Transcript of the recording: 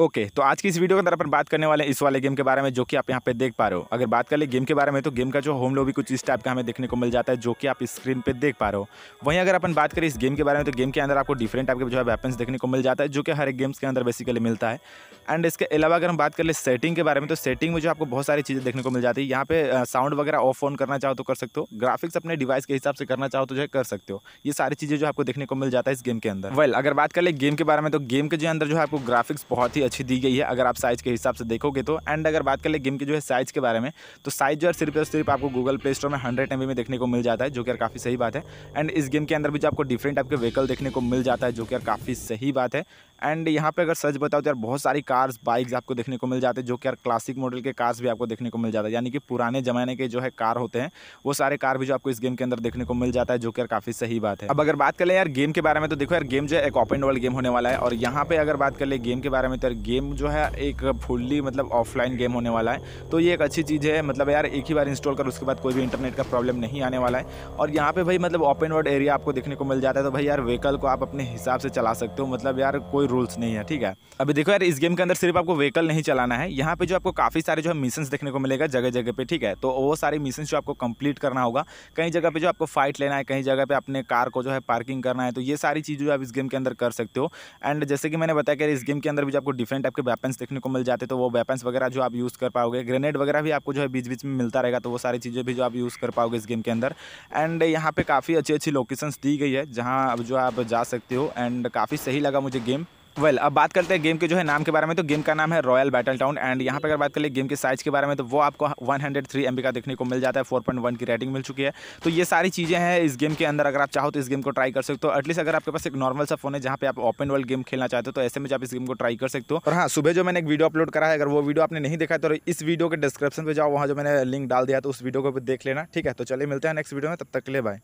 okay तो आज की इस वीडियो के अंदर अपन बात करने वाले इस वाले गेम के बारे में जो कि आप यहाँ पे देख पा रहे हो अगर बात कर ले गेम के बारे में तो गेम का जो होम लोबी कुछ इस टाइप का हमें देखने को मिल जाता है जो कि आप स्क्रीन पे देख पा रहे हो वहीं अगर अपन बात करें इस गेम के बारे में तो गेम के अंदर आपको डिफरेंट टाइप के जो है वेपन्स देखने को मिल जाता है जो कि हर एक गेम्स के अंदर बेसिकली मिलता है एंड इसके अलावा अगर हम बात कर ले सेटिंग के बारे में तो सेटिंग में जो आपको बहुत सारी चीज़ें देखने को मिल जाती है यहाँ पे साउंड वगैरह ऑफ ऑन करना चाहो तो कर सकते हो ग्राफिक्स अपने डिवाइस के हिसाब से करना चाहो तो जो है कर सकते हो ये सारी चीज़ें जो आपको देखने को मिल जाता है इस गेम के अंदर वेल अगर बात कर ले गेम के बारे में तो गेम के जो अंदर जो है आपको ग्राफिक्स बहुत ही अच्छी दी गई है अगर आप साइज़ के हिसाब से देखोगे तो एंड अगर बात कर ले गेम की जो है साइज़ के बारे में तो साइज़ जो है सिर्फ और सिर्फ आपको गूगल प्ले स्टोर में हंड्रेड एम में देखने को मिल जाता है जो कि यार काफ़ी सही बात है एंड इस गेम के अंदर भी जो आपको डिफरेंट टाइप के व्हीकल देखने को मिल जाता है जो कि यार काफ़ी सही बात है एंड यहाँ पे अगर सच बताओ तो यार बहुत सारी कार्स बाइक्स आपको देखने को मिल जाते हैं जो कि यार क्लासिक मॉडल के कार्स भी आपको देखने को मिल जाता है यानी कि पुराने ज़माने के जो है कार होते हैं वो सारे कार भी जो आपको इस गेम के अंदर देखने को मिल जाता है जो कि यार काफ़ी सही बात है अब अगर बात करें यार गेम के बारे में तो देखो यार गेम जो है एक ओपन वर्ल्ड गेम होने वाला है और यहाँ पर अगर बात कर ले गेम के बारे में तो यार गेम जो है एक फुल्ली मतलब ऑफलाइन गेम होने वाला है तो ये एक अच्छी चीज़ है मतलब यार एक ही बार इंस्टॉल कर उसके बाद कोई भी इंटरनेट का प्रॉब्लम नहीं आने वाला है और यहाँ पर भाई मतलब ओपन वर्ल्ड एरिया आपको देखने को मिल जाता है तो भाई यार व्हीकल को आप अपने हिसाब से चला सकते हो मतलब यार कोई रूल्स नहीं है ठीक है अभी देखो यार इस गेम के अंदर सिर्फ आपको व्हीकल नहीं चलाना है यहाँ पे जो आपको काफ़ी सारे जो है मिशन देखने को मिलेगा जगह जगह पे ठीक है तो वो सारे मिशन जो आपको कंप्लीट करना होगा कहीं जगह पे जो आपको फाइट लेना है कहीं जगह पे अपने कार को जो है पार्किंग करना है तो ये सारी चीज़ जो आप इस गेम के अंदर कर सकते हो एंड जैसे कि मैंने बताया कि इस गेम के अंदर भी जो आपको डिफरेंट टाइप के वेपन्स देखने को मिल जाते तो वो वेपन्स वगैरह जो आप यूज़ कर पाओगे ग्रेनेड वगैरह भी आपको जो है बीच बीच में मिलता रहेगा तो वो सारी चीज़ें भी जो आप यूज़ कर पाओगे इस गेम के अंदर एंड यहाँ पे काफ़ी अच्छी अच्छी लोकेशन दी गई है जहाँ जो आप जा सकते हो एंड काफ़ी सही लगा मुझे गेम वेल well, अब बात करते हैं गेम के जो है नाम के बारे में तो गेम का नाम है रॉयल बैटल टाउन एंड यहाँ पे अगर बात कर ले गेम के साइज़ के बारे में तो वो आपको 103 हंड्रेड का देखने को मिल जाता है 4.1 की रेटिंग मिल चुकी है तो ये सारी चीज़ें हैं इस गेम के अंदर अगर आप चाहो तो इस गेम को ट्राई कर सकते हो एटलीस्ट अगर आपके पास एक नॉर्मल सा फोन है जहाँ पे आप ओपन वर्ल्ड गेम खेलना चाहते हो तो ऐसे में आप इस गेम को ट्राई कर सकते हो और हाँ सुबह जो मैंने एक वीडियो अपलोड करा है अगर वो वीडियो आपने नहीं देखा तो इस वीडियो के डिस्क्रिप्शन पर जाओ वहाँ जो मैंने लिंक डाल दिया तो उस वीडियो को भी देख लेना ठीक है तो चलिए मिलते हैं नेक्स्ट वीडियो में तब तक के लिए बाय